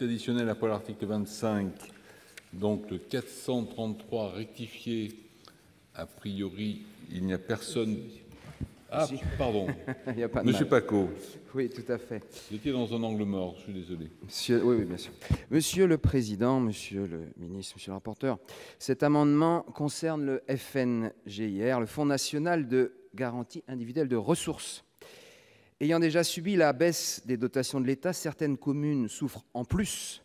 additionnel après l'article 25, donc le 433 rectifié, a priori, il n'y a personne. Ah, pardon. Monsieur Paco. Oui, tout à fait. J'étais dans un angle mort, je suis désolé. Monsieur, Monsieur le Président, Monsieur le Ministre, Monsieur le rapporteur, cet amendement concerne le FNGIR, le Fonds national de garantie individuelle de ressources Ayant déjà subi la baisse des dotations de l'État, certaines communes souffrent en plus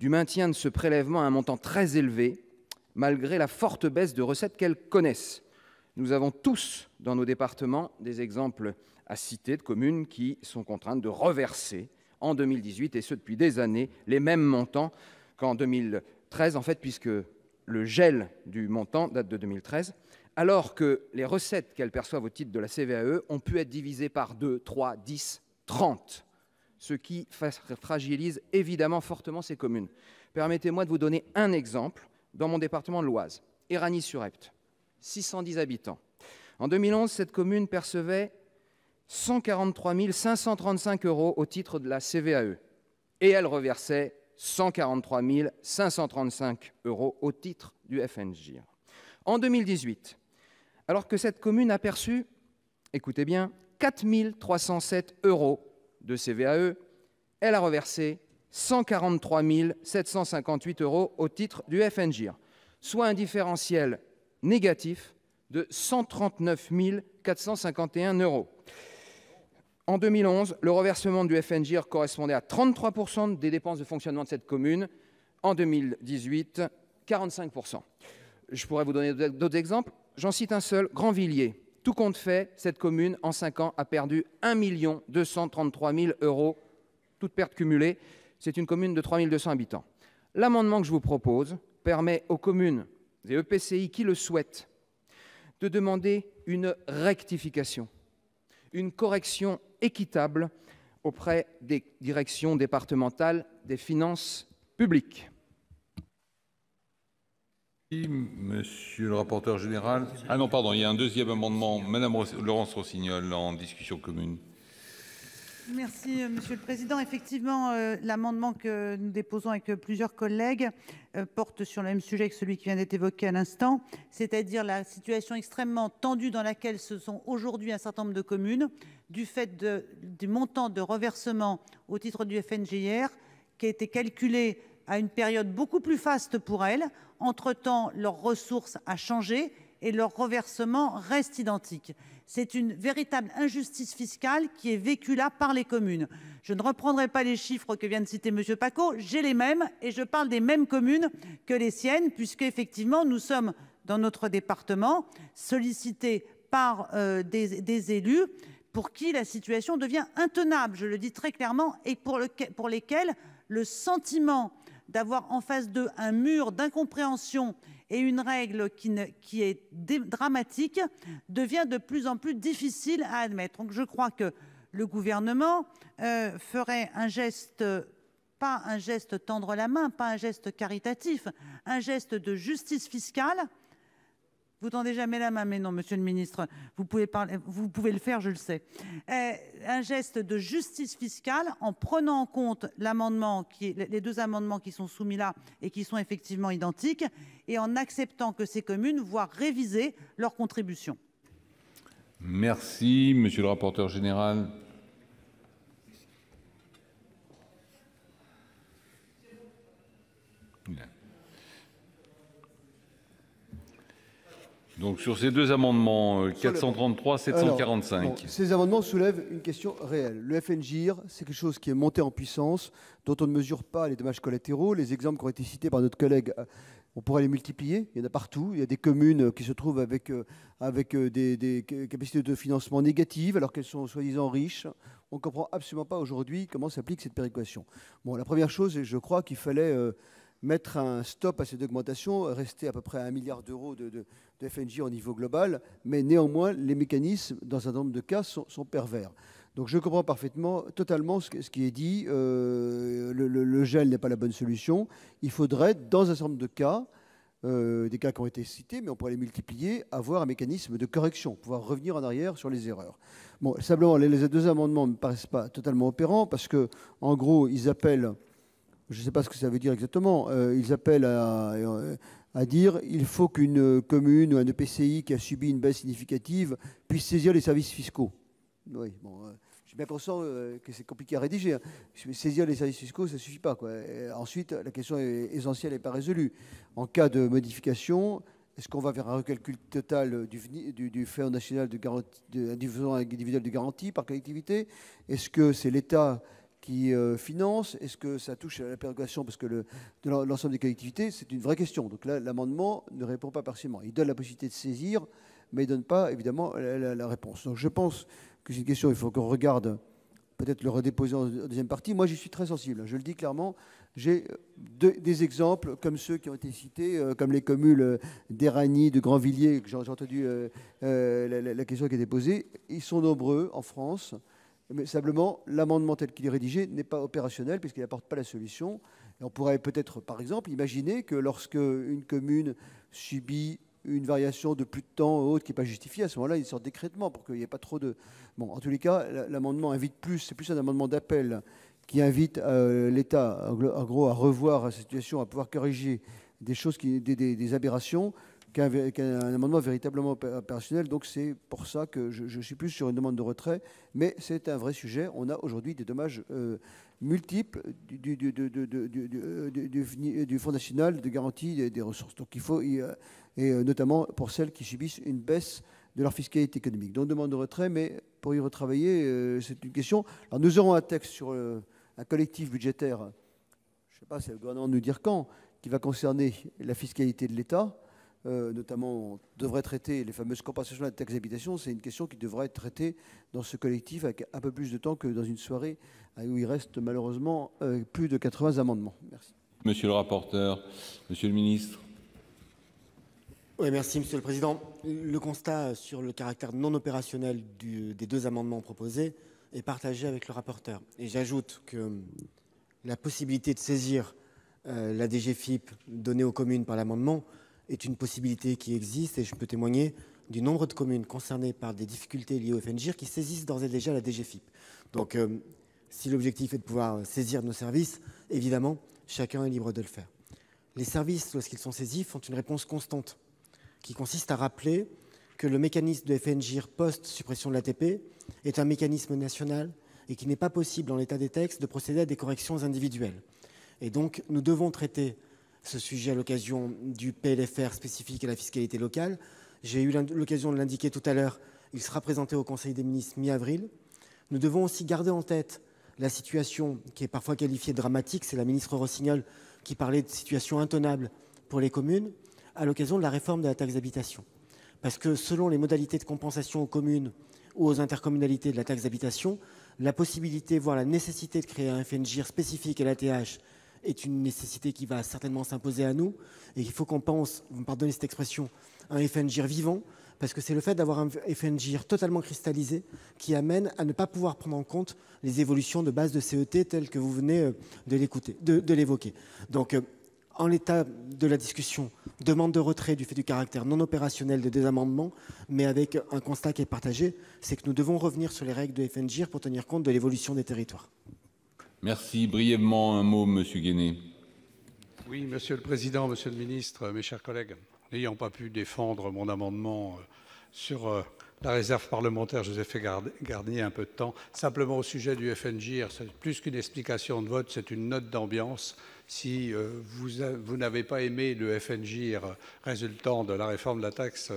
du maintien de ce prélèvement à un montant très élevé, malgré la forte baisse de recettes qu'elles connaissent. Nous avons tous dans nos départements des exemples à citer de communes qui sont contraintes de reverser en 2018, et ce depuis des années, les mêmes montants qu'en 2013, en fait, puisque le gel du montant date de 2013 alors que les recettes qu'elles perçoivent au titre de la CVAE ont pu être divisées par 2, 3, 10, 30, ce qui fragilise évidemment fortement ces communes. Permettez-moi de vous donner un exemple dans mon département de l'Oise, Éragny-sur-Epte, 610 habitants. En 2011, cette commune percevait 143 535 euros au titre de la CVAE et elle reversait 143 535 euros au titre du FNJ. En 2018, alors que cette commune a perçu, écoutez bien, 307 euros de CVAE. Elle a reversé 143 758 euros au titre du FNGIR, soit un différentiel négatif de 139 451 euros. En 2011, le reversement du FNGIR correspondait à 33% des dépenses de fonctionnement de cette commune. En 2018, 45%. Je pourrais vous donner d'autres exemples j'en cite un seul, Grandvilliers. Tout compte fait, cette commune, en 5 ans, a perdu 1 233 000 euros, toute perte cumulée. C'est une commune de 3 200 habitants. L'amendement que je vous propose permet aux communes et EPCI qui le souhaitent de demander une rectification, une correction équitable auprès des directions départementales des finances publiques. Monsieur le rapporteur général. Ah non, pardon, il y a un deuxième amendement. Madame Laurence Rossignol, en discussion commune. Merci, euh, Monsieur le Président. Effectivement, euh, l'amendement que nous déposons avec euh, plusieurs collègues porte sur le même sujet que celui qui vient d'être évoqué à l'instant, c'est-à-dire la situation extrêmement tendue dans laquelle se sont aujourd'hui un certain nombre de communes, du fait du montant de reversement au titre du FNGR qui a été calculé à une période beaucoup plus faste pour elles. Entre-temps, leurs ressources ont changé et leur reversement reste identique. C'est une véritable injustice fiscale qui est vécue là par les communes. Je ne reprendrai pas les chiffres que vient de citer M. Paco, j'ai les mêmes et je parle des mêmes communes que les siennes, puisque effectivement nous sommes dans notre département sollicités par euh, des, élus pour qui la situation devient intenable, je le dis très clairement, et pour, pour lesquels le sentiment d'avoir en face d'eux un mur d'incompréhension et une règle qui, est dramatique devient de plus en plus difficile à admettre. Donc je crois que le gouvernement euh, ferait un geste, pas un geste tendre la main, pas un geste caritatif, un geste de justice fiscale vous tendez jamais la main, mais non, Monsieur le Ministre, vous pouvez le faire, je le sais. Eh, un geste de justice fiscale en prenant en compte l'amendement les deux amendements qui sont soumis là et qui sont effectivement identiques, et en acceptant que ces communes voient réviser leur contribution. Merci, Monsieur le rapporteur général. Donc sur ces deux amendements, 433, euh, 745. ces amendements soulèvent une question réelle. Le FNGIR, c'est quelque chose qui est monté en puissance, dont on ne mesure pas les dommages collatéraux. Les exemples qui ont été cités par notre collègue, euh, on pourrait les multiplier. Il y en a partout. Il y a des communes euh, qui se trouvent avec, avec des, capacités de financement négatives, alors qu'elles sont soi-disant riches. On ne comprend absolument pas aujourd'hui comment s'applique cette péréquation. Bon, la première chose, je crois qu'il fallait mettre un stop à cette augmentation, rester à peu près à 1 milliard d'euros de, de, FNJ au niveau global, mais néanmoins, les mécanismes, dans un nombre de cas, sont, pervers. Donc je comprends parfaitement, totalement ce, qui est dit. Euh, le, gel n'est pas la bonne solution. Il faudrait, dans un certain nombre de cas, euh, des cas qui ont été cités, mais on pourrait les multiplier, avoir un mécanisme de correction, pouvoir revenir en arrière sur les erreurs. Bon, simplement, les, les deux amendements ne me paraissent pas totalement opérants parce que, en gros, ils appellent je ne sais pas ce que ça veut dire exactement, euh, ils appellent euh, à, dire il faut qu'une commune ou un EPCI qui a subi une baisse significative puisse saisir les services fiscaux. Oui, bon, euh, j'ai bien conscience que c'est compliqué à rédiger. Hein. Saisir les services fiscaux, ça ne suffit pas. ensuite, la question essentielle n'est pas résolue. En cas de modification, est-ce qu'on va vers un recalcul total du, du, Fonds national de garantie, individuelle de garantie par collectivité Est-ce que c'est l'État qui financent euh, finance Est-ce que ça touche à la péréquation Parce que de l'ensemble des collectivités, c'est une vraie question. Donc là, l'amendement ne répond pas partiellement. Il donne la possibilité de saisir, mais il ne donne pas, évidemment, la, réponse. Donc je pense que c'est une question, il faut qu'on regarde, peut-être le redéposer en deuxième partie. Moi, j'y suis très sensible, je le dis clairement. J'ai euh, des exemples comme ceux qui ont été cités, euh, comme les communes d'Eranie, de Grandvilliers, que j'ai entendu la, la, question qui a été posée. Ils sont nombreux en France. Mais simplement, l'amendement tel qu'il est rédigé n'est pas opérationnel puisqu'il n'apporte pas la solution. on pourrait peut-être, par exemple, imaginer que lorsque une commune subit une variation de plus de temps ou autre qui n'est pas justifiée, à ce moment-là, il sort d'écrètement pour qu'il n'y ait pas trop de... Bon, en tous les cas, l'amendement invite plus, c'est plus un amendement d'appel qui invite euh, l'État, en gros, à revoir sa situation, à pouvoir corriger des choses, qui, des aberrations, qu'un un amendement véritablement opérationnel. Donc c'est pour ça que je, suis plus sur une demande de retrait, mais c'est un vrai sujet. On a aujourd'hui des dommages multiples euh, du, Fonds national de garantie des, ressources. Donc il faut, y, euh, et euh, notamment pour celles qui subissent une baisse de leur fiscalité économique. Donc demande de retrait, mais pour y retravailler, c'est une question. Alors nous aurons un texte sur un collectif budgétaire, je ne sais pas, si le gouvernement nous dire quand, qui va concerner la fiscalité de l'État. Euh, notamment devrait traiter les fameuses compensations de la taxe d'habitation, c'est une question qui devrait être traitée dans ce collectif avec un peu plus de temps que dans une soirée où il reste malheureusement euh, plus de 80 amendements. Merci. Monsieur le rapporteur, monsieur le ministre. Oui, merci, Monsieur le Président. Le constat sur le caractère non opérationnel des deux amendements proposés est partagé avec le rapporteur. Et j'ajoute que la possibilité de saisir euh, la DGFIP donnée aux communes par l'amendement est une possibilité qui existe et je peux témoigner du nombre de communes concernées par des difficultés liées au FNGIR qui saisissent d'ores et déjà la DGFIP. Donc, euh, si l'objectif est de pouvoir saisir nos services, évidemment, chacun est libre de le faire. Les services, lorsqu'ils sont saisis, font une réponse constante qui consiste à rappeler que le mécanisme de FNGIR post-suppression de l'ATP est un mécanisme national et qu'il n'est pas possible, en l'état des textes, de procéder à des corrections individuelles. Et donc, nous devons traiter ce sujet à l'occasion du PLFR spécifique à la fiscalité locale. J'ai eu l'occasion de l'indiquer tout à l'heure, il sera présenté au Conseil des ministres mi-avril. Nous devons aussi garder en tête la situation qui est parfois qualifiée de dramatique. C'est la ministre Rossignol qui parlait de situation intenable pour les communes à l'occasion de la réforme de la taxe d'habitation. Parce que selon les modalités de compensation aux communes ou aux intercommunalités de la taxe d'habitation, la possibilité, voire la nécessité de créer un FNGIR spécifique à l'ATH est une nécessité qui va certainement s'imposer à nous. Et il faut qu'on pense, vous pardonnez cette expression, un FNGIR vivant, parce que c'est le fait d'avoir un FNGIR totalement cristallisé qui amène à ne pas pouvoir prendre en compte les évolutions de base de CET telles que vous venez euh, de l'écouter, de, l'évoquer. Donc, euh, en l'état de la discussion, demande de retrait du fait du caractère non opérationnel des amendements, mais avec un constat qui est partagé, c'est que nous devons revenir sur les règles de FNGIR pour tenir compte de l'évolution des territoires. Merci. Brièvement, un mot, Monsieur Guéné. Oui, Monsieur le Président, Monsieur le Ministre, mes chers collègues, n'ayant pas pu défendre mon amendement euh, sur euh, la réserve parlementaire, je vous ai fait garder un peu de temps. Simplement au sujet du FNGR c'est plus qu'une explication de vote, c'est une note d'ambiance. Si euh, vous, n'avez pas aimé le FNGIR résultant de la réforme de la taxe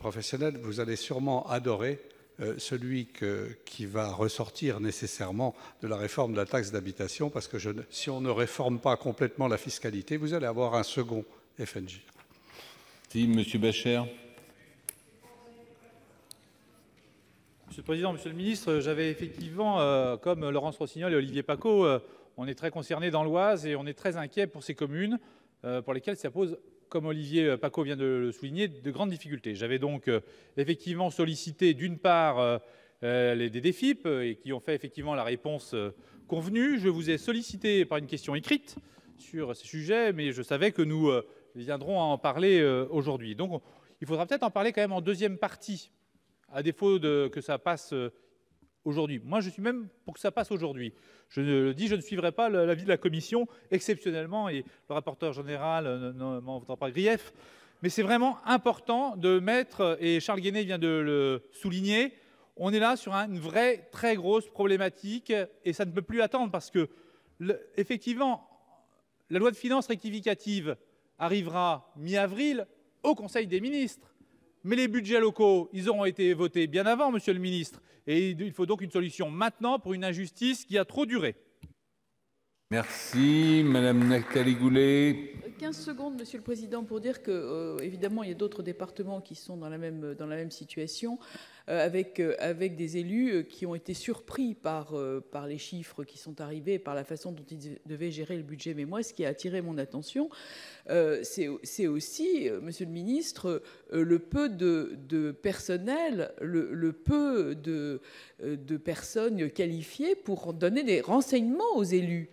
professionnelle, vous allez sûrement adorer euh, celui que, qui va ressortir nécessairement de la réforme de la taxe d'habitation, parce que si on ne réforme pas complètement la fiscalité, vous allez avoir un second FNJ. Si, Monsieur Bacher. Monsieur le Président, Monsieur le Ministre, j'avais effectivement, euh, comme Laurence Rossignol et Olivier Paco, euh, on est très concernés dans l'Oise et on est très inquiet pour ces communes pour lesquelles ça pose comme Olivier euh, Paco vient de le souligner, de grandes difficultés. J'avais donc euh, effectivement sollicité d'une part euh, les DDFIP et qui ont fait effectivement la réponse convenue. Je vous ai sollicité par une question écrite sur ces sujets, mais je savais que nous viendrons à en parler aujourd'hui. Donc il faudra peut-être en parler quand même en deuxième partie, à défaut de, que ça passe aujourd'hui. Moi, je suis même pour que ça passe aujourd'hui. Je le dis, je ne suivrai pas l'avis de la Commission, exceptionnellement, et le rapporteur général euh, ne m'en voudra pas grief, mais c'est vraiment important de mettre, et Charles Guéné vient de le souligner, on est là sur une vraie, très grosse problématique, et ça ne peut plus attendre, parce que, effectivement, la loi de finances rectificative arrivera mi-avril au Conseil des ministres. Mais les budgets locaux, ils auront été votés bien avant, Monsieur le ministre. Et il faut donc une solution maintenant pour une injustice qui a trop duré. Merci, Madame Nathalie Goulet. 15 secondes, Monsieur le Président, pour dire que, euh, évidemment, il y a d'autres départements qui sont dans la même, dans la même situation, euh, avec, euh, avec des élus qui ont été surpris par, par les chiffres qui sont arrivés, par la façon dont ils devaient gérer le budget. Mais moi, ce qui a attiré mon attention, c'est aussi, Monsieur le Ministre, le peu de, personnel, le, peu de, de personnes qualifiées pour donner des renseignements aux élus.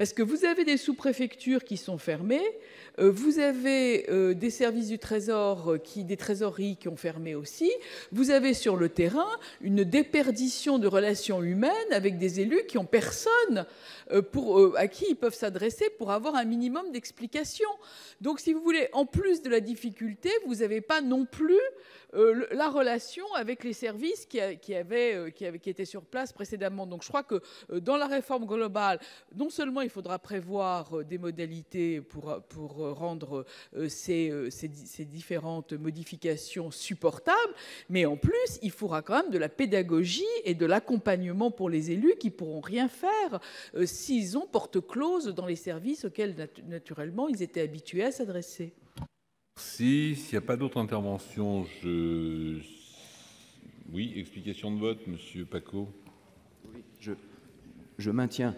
Parce que vous avez des sous-préfectures qui sont fermées, euh, vous avez euh, des services du Trésor, euh, qui, des trésoreries qui ont fermé aussi, vous avez sur le terrain une déperdition de relations humaines avec des élus qui ont personne euh, pour, euh, à qui ils peuvent s'adresser pour avoir un minimum d'explications. Donc, si vous voulez, en plus de la difficulté, vous n'avez pas non plus euh, la relation avec les services qui, qui, qui, étaient sur place précédemment. Donc, je crois que dans la réforme globale, non seulement il faudra prévoir des modalités pour, pour rendre ces, ces, différentes modifications supportables, mais en plus, il faudra quand même de la pédagogie et de l'accompagnement pour les élus qui pourront rien faire s'ils ont porte close dans les services auxquels, naturellement, ils étaient habitués à s'adresser. Merci. S'il n'y a pas d'autres interventions, je... Oui, explication de vote, Monsieur Paco. Oui, je, je maintiens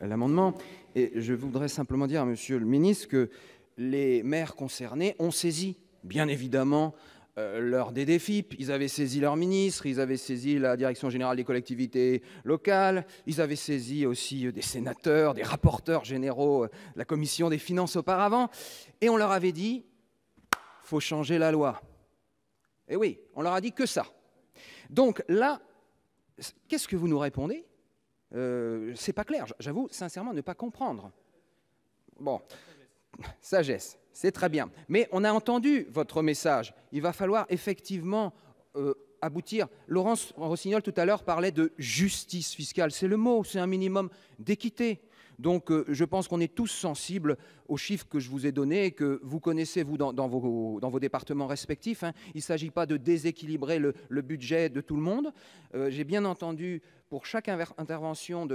l'amendement. Et je voudrais simplement dire à Monsieur le ministre que les maires concernés ont saisi, bien évidemment, euh, leur des défis. Ils avaient saisi leur ministre, ils avaient saisi la Direction générale des collectivités locales, ils avaient saisi aussi euh, des sénateurs, des rapporteurs généraux euh, la Commission des finances auparavant, et on leur avait dit, faut changer la loi. Et eh oui, on leur a dit que ça. Donc là, qu'est-ce que vous nous répondez C'est pas clair, j'avoue sincèrement ne pas comprendre. Bon, sagesse, c'est très bien. Mais on a entendu votre message. Il va falloir effectivement euh, aboutir. Laurence Rossignol tout à l'heure parlait de justice fiscale. C'est le mot, c'est un minimum d'équité. Donc euh, je pense qu'on est tous sensibles aux chiffres que je vous ai donnés et que vous connaissez, vous, dans, vos, départements respectifs. Hein. Il ne s'agit pas de déséquilibrer le, budget de tout le monde. Euh, j'ai bien entendu, pour chaque intervention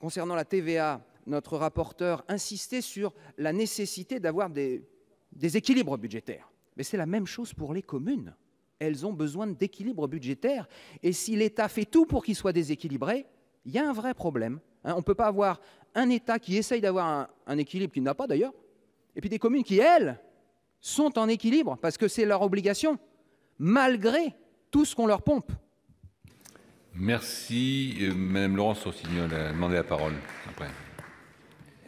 concernant la TVA, notre rapporteur, insistait sur la nécessité d'avoir des, équilibres budgétaires. Mais c'est la même chose pour les communes. Elles ont besoin d'équilibres budgétaires. Et si l'État fait tout pour qu'ils soient déséquilibrés, il y a un vrai problème. Hein. on ne peut pas avoir un État qui essaye d'avoir un, équilibre qu'il n'a pas d'ailleurs, et puis des communes qui, elles, sont en équilibre parce que c'est leur obligation, malgré tout ce qu'on leur pompe. Merci. Euh, Madame Laurence Rossignol a demandé la parole après.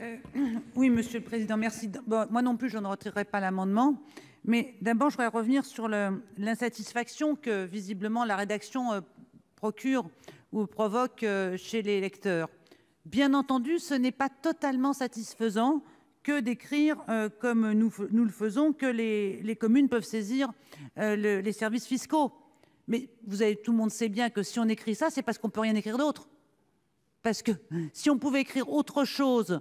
Euh, oui, monsieur le président merci moi non plus je ne retirerai pas l'amendement, mais d'abord je voudrais revenir sur l'insatisfaction que visiblement la rédaction euh, procure ou provoque euh, chez les lecteurs, bien entendu, ce n'est pas totalement satisfaisant que d'écrire comme nous, le faisons que les communes peuvent saisir les services fiscaux, mais vous avez tout le monde sait bien que si on écrit ça, c'est parce qu'on peut rien écrire d'autre. Parce que si on pouvait écrire autre chose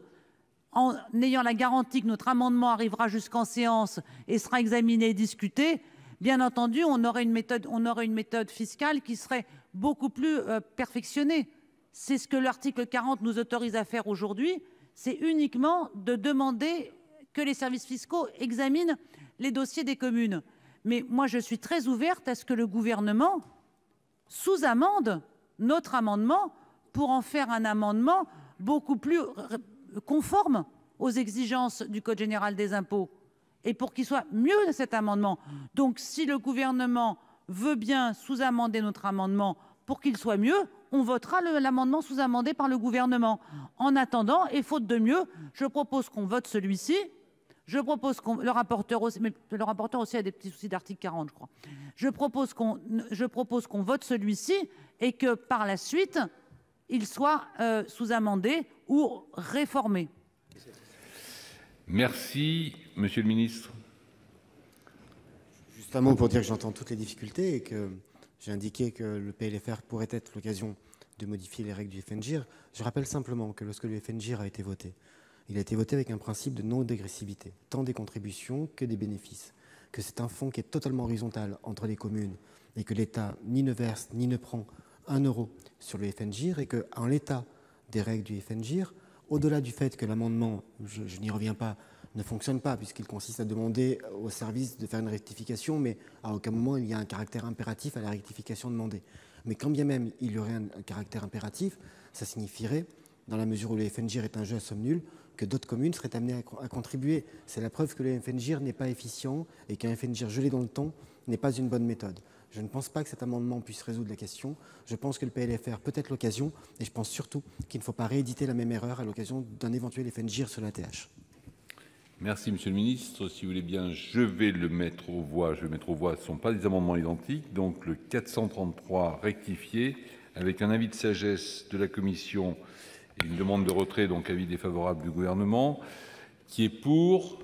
en ayant la garantie que notre amendement arrivera jusqu'en séance et sera examiné et discuté, bien entendu, on aurait une méthode, fiscale qui serait beaucoup plus euh, perfectionnée. c'est ce que l'article 40 nous autorise à faire aujourd'hui, c'est uniquement de demander que les services fiscaux examinent les dossiers des communes, mais moi je suis très ouverte à ce que le gouvernement sous-amende notre amendement pour en faire un amendement beaucoup plus conforme aux exigences du code général des impôts et pour qu'il soit mieux de cet amendement. Donc si le gouvernement veut bien sous-amender notre amendement pour qu'il soit mieux, on votera l'amendement sous-amendé par le gouvernement en attendant et faute de mieux, je propose qu'on vote celui-ci, je propose qu'on le rapporteur aussi mais le rapporteur aussi a des petits soucis d'article 40 je crois. Je propose qu'on je propose qu'on vote celui-ci et que par la suite, il soit euh, sous-amendé ou réformé. Merci, Monsieur le Ministre. Justement, pour dire que j'entends toutes les difficultés et que j'ai indiqué que le PLFR pourrait être l'occasion de modifier les règles du FNGIR. Je rappelle simplement que lorsque le FNGIR a été voté, il a été voté avec un principe de non-dégressivité, tant des contributions que des bénéfices, que c'est un fonds qui est totalement horizontal entre les communes et que l'État ni ne verse ni ne prend 1 euro sur le FNGIR et que, l'état des règles du FNGIR, au-delà du fait que l'amendement, je, n'y reviens pas, ne fonctionne pas, puisqu'il consiste à demander au service de faire une rectification, mais à aucun moment il y a un caractère impératif à la rectification demandée. Mais quand bien même il y aurait un, caractère impératif, ça signifierait, dans la mesure où le FNGIR est un jeu à somme nulle, que d'autres communes seraient amenées à, contribuer. C'est la preuve que le FNGIR n'est pas efficient et qu'un FNGIR gelé dans le temps n'est pas une bonne méthode. Je ne pense pas que cet amendement puisse résoudre la question. Je pense que le PLFR peut être l'occasion, et je pense surtout qu'il ne faut pas rééditer la même erreur à l'occasion d'un éventuel effet de gire sur la Merci, Monsieur le Ministre. Si vous voulez bien, je vais le mettre aux voix. Je vais mettre aux voix. Ce ne sont pas des amendements identiques. Donc, le 433 rectifié, avec un avis de sagesse de la Commission et une demande de retrait, donc avis défavorable du Gouvernement. Qui est pour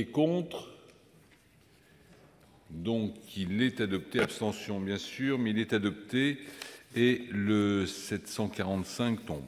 est contre Donc, il est adopté. Abstention, bien sûr, mais il est adopté. Et le 745 tombe.